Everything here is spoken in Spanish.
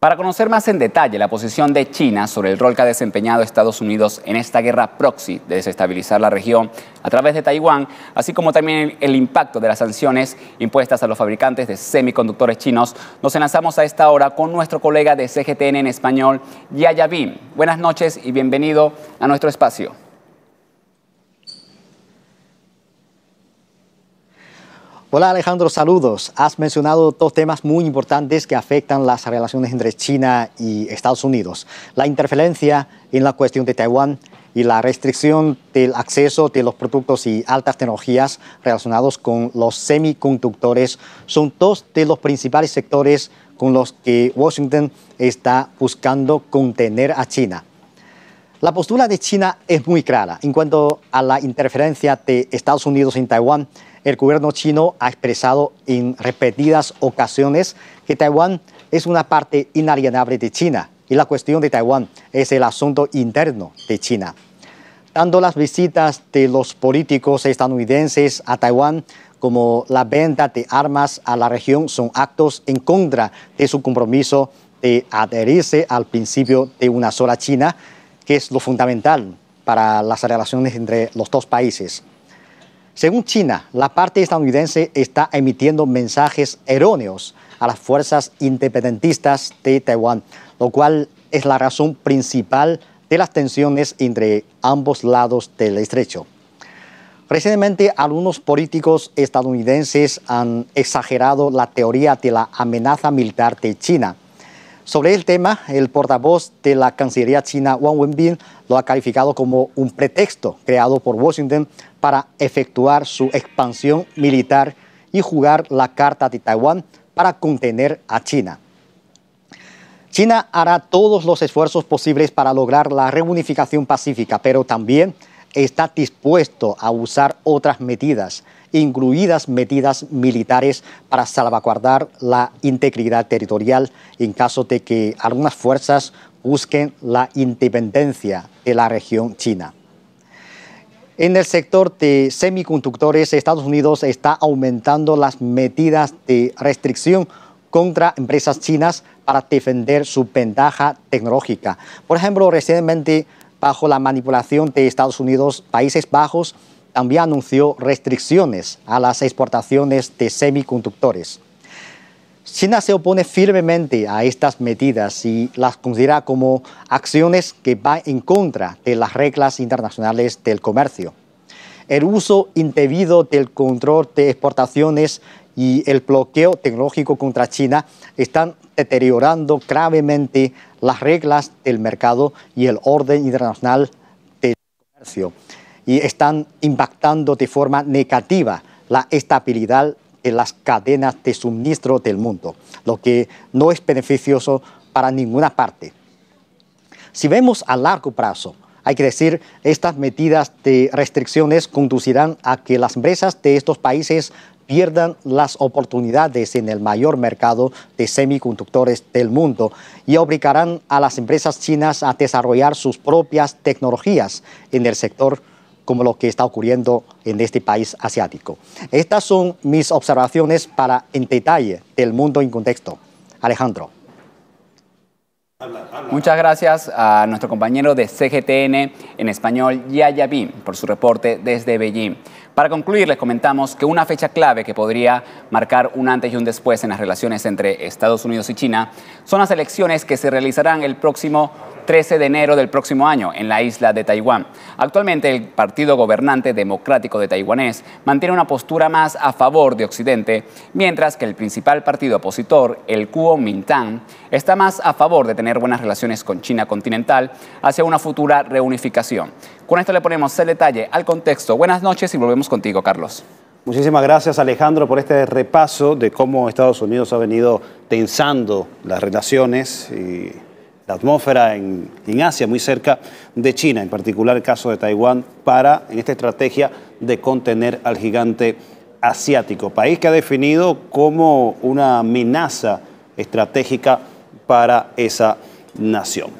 Para conocer más en detalle la posición de China sobre el rol que ha desempeñado Estados Unidos en esta guerra proxy de desestabilizar la región a través de Taiwán, así como también el impacto de las sanciones impuestas a los fabricantes de semiconductores chinos, nos enlazamos a esta hora con nuestro colega de CGTN en español, Yaya Bin. Buenas noches y bienvenido a nuestro espacio. Hola Alejandro, saludos. Has mencionado dos temas muy importantes que afectan las relaciones entre China y Estados Unidos. La interferencia en la cuestión de Taiwán y la restricción del acceso de los productos y altas tecnologías relacionados con los semiconductores son dos de los principales sectores con los que Washington está buscando contener a China. La postura de China es muy clara. En cuanto a la interferencia de Estados Unidos en Taiwán, el gobierno chino ha expresado en repetidas ocasiones que Taiwán es una parte inalienable de China y la cuestión de Taiwán es el asunto interno de China. Tanto las visitas de los políticos estadounidenses a Taiwán como la venta de armas a la región son actos en contra de su compromiso de adherirse al principio de una sola China que es lo fundamental para las relaciones entre los dos países. Según China, la parte estadounidense está emitiendo mensajes erróneos a las fuerzas independentistas de Taiwán, lo cual es la razón principal de las tensiones entre ambos lados del estrecho. Recientemente, algunos políticos estadounidenses han exagerado la teoría de la amenaza militar de China sobre el tema, el portavoz de la Cancillería china Wang Wenbin lo ha calificado como un pretexto creado por Washington para efectuar su expansión militar y jugar la carta de Taiwán para contener a China. China hará todos los esfuerzos posibles para lograr la reunificación pacífica, pero también está dispuesto a usar otras medidas, incluidas medidas militares, para salvaguardar la integridad territorial en caso de que algunas fuerzas busquen la independencia de la región china. En el sector de semiconductores, Estados Unidos está aumentando las medidas de restricción contra empresas chinas para defender su ventaja tecnológica. Por ejemplo, recientemente bajo la manipulación de Estados Unidos, Países Bajos también anunció restricciones a las exportaciones de semiconductores. China se opone firmemente a estas medidas y las considera como acciones que van en contra de las reglas internacionales del comercio. El uso indebido del control de exportaciones y el bloqueo tecnológico contra China están deteriorando gravemente las reglas del mercado y el orden internacional del comercio y están impactando de forma negativa la estabilidad en las cadenas de suministro del mundo, lo que no es beneficioso para ninguna parte. Si vemos a largo plazo, hay que decir, estas medidas de restricciones conducirán a que las empresas de estos países pierdan las oportunidades en el mayor mercado de semiconductores del mundo y obligarán a las empresas chinas a desarrollar sus propias tecnologías en el sector como lo que está ocurriendo en este país asiático. Estas son mis observaciones para en detalle del mundo en contexto. Alejandro. Muchas gracias a nuestro compañero de CGTN en español, Yaya Bin, por su reporte desde Beijing. Para concluir, les comentamos que una fecha clave que podría marcar un antes y un después en las relaciones entre Estados Unidos y China son las elecciones que se realizarán el próximo 13 de enero del próximo año en la isla de Taiwán. Actualmente el Partido Gobernante Democrático de Taiwanés mantiene una postura más a favor de Occidente, mientras que el principal partido opositor, el Kuomintang, está más a favor de tener buenas relaciones con China continental hacia una futura reunificación. Con esto le ponemos el detalle al contexto. Buenas noches y volvemos contigo, Carlos. Muchísimas gracias Alejandro por este repaso de cómo Estados Unidos ha venido tensando las relaciones y la atmósfera en, Asia, muy cerca de China, en particular el caso de Taiwán, para en esta estrategia de contener al gigante asiático, país que ha definido como una amenaza estratégica para esa nación.